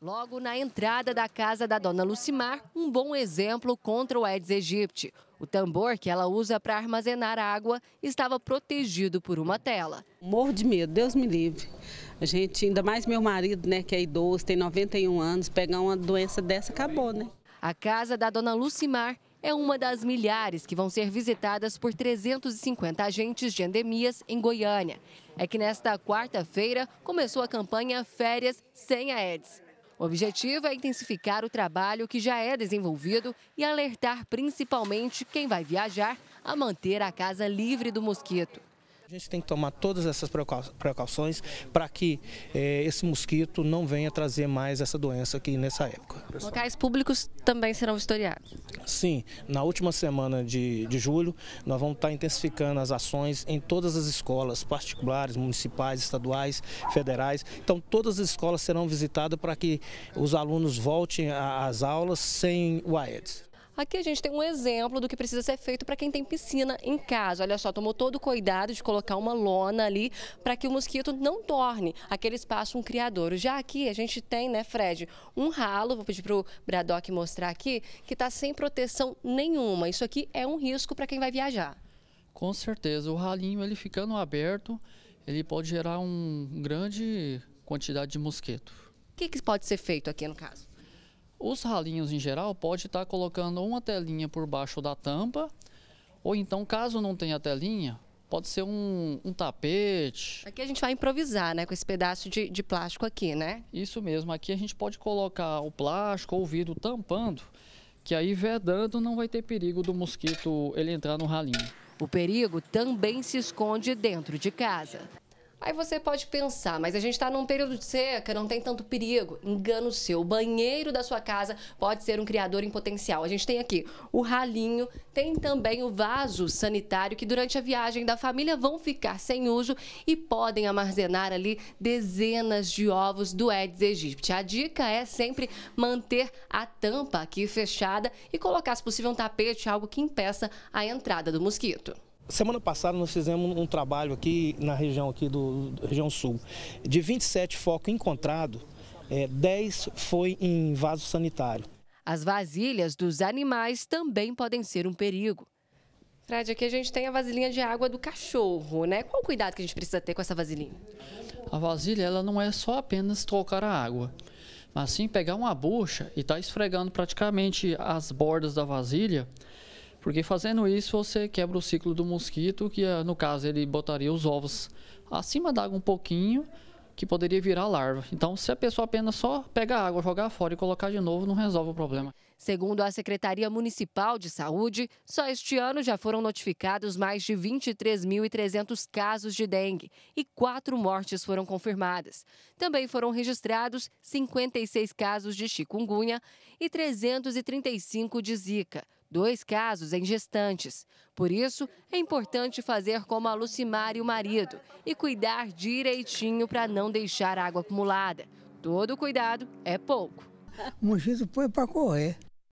Logo na entrada da casa da dona Lucimar, um bom exemplo contra o Aedes aegypti. O tambor que ela usa para armazenar água estava protegido por uma tela. Morro de medo, Deus me livre. A gente, ainda mais meu marido, né, que é idoso, tem 91 anos, pegar uma doença dessa acabou, né? A casa da dona Lucimar é uma das milhares que vão ser visitadas por 350 agentes de endemias em Goiânia. É que nesta quarta-feira começou a campanha Férias Sem Aedes. O objetivo é intensificar o trabalho que já é desenvolvido e alertar principalmente quem vai viajar a manter a casa livre do mosquito. A gente tem que tomar todas essas precauções para que eh, esse mosquito não venha trazer mais essa doença aqui nessa época. Locais públicos também serão vistoriados? Sim, na última semana de, de julho nós vamos estar intensificando as ações em todas as escolas particulares, municipais, estaduais, federais. Então todas as escolas serão visitadas para que os alunos voltem às aulas sem o Aedes. Aqui a gente tem um exemplo do que precisa ser feito para quem tem piscina em casa. Olha só, tomou todo o cuidado de colocar uma lona ali para que o mosquito não torne aquele espaço um criadouro. Já aqui a gente tem, né, Fred, um ralo, vou pedir para o Bradock mostrar aqui, que está sem proteção nenhuma. Isso aqui é um risco para quem vai viajar. Com certeza, o ralinho ele ficando aberto, ele pode gerar uma grande quantidade de mosquito. O que, que pode ser feito aqui no caso? Os ralinhos em geral pode estar tá colocando uma telinha por baixo da tampa, ou então caso não tenha telinha, pode ser um, um tapete. Aqui a gente vai improvisar, né, com esse pedaço de, de plástico aqui, né? Isso mesmo, aqui a gente pode colocar o plástico ou o vidro tampando, que aí vedando não vai ter perigo do mosquito ele entrar no ralinho. O perigo também se esconde dentro de casa. Aí você pode pensar, mas a gente está num período de seca, não tem tanto perigo. Engano seu. O banheiro da sua casa pode ser um criador em potencial. A gente tem aqui o ralinho, tem também o vaso sanitário, que durante a viagem da família vão ficar sem uso e podem armazenar ali dezenas de ovos do Aedes aegypti. A dica é sempre manter a tampa aqui fechada e colocar, se possível, um tapete, algo que impeça a entrada do mosquito. Semana passada nós fizemos um trabalho aqui na região aqui do região sul. De 27 focos encontrados, é, eh, 10 foi em vaso sanitário. As vasilhas dos animais também podem ser um perigo. Fred, aqui a gente tem a vasilhinha de água do cachorro, né? Qual o cuidado que a gente precisa ter com essa vasilhinha? A vasilha ela não é só apenas trocar a água, mas sim pegar uma bucha e estar tá esfregando praticamente as bordas da vasilha porque fazendo isso você quebra o ciclo do mosquito, que eh, no caso ele botaria os ovos acima d'água um pouquinho, que poderia virar larva. Então, se a pessoa apenas só pegar água, jogar fora e colocar de novo, não resolve o problema. Segundo a Secretaria Municipal de Saúde, só este ano já foram notificados mais de 23.300 casos de dengue e quatro mortes foram confirmadas. Também foram registrados 56 casos de chikungunya e 335 de zika dois casos em gestantes. Por isso, é importante fazer como a Lucimar e o marido e cuidar direitinho para não deixar água acumulada. Todo cuidado é pouco. Mogi do põe para correr.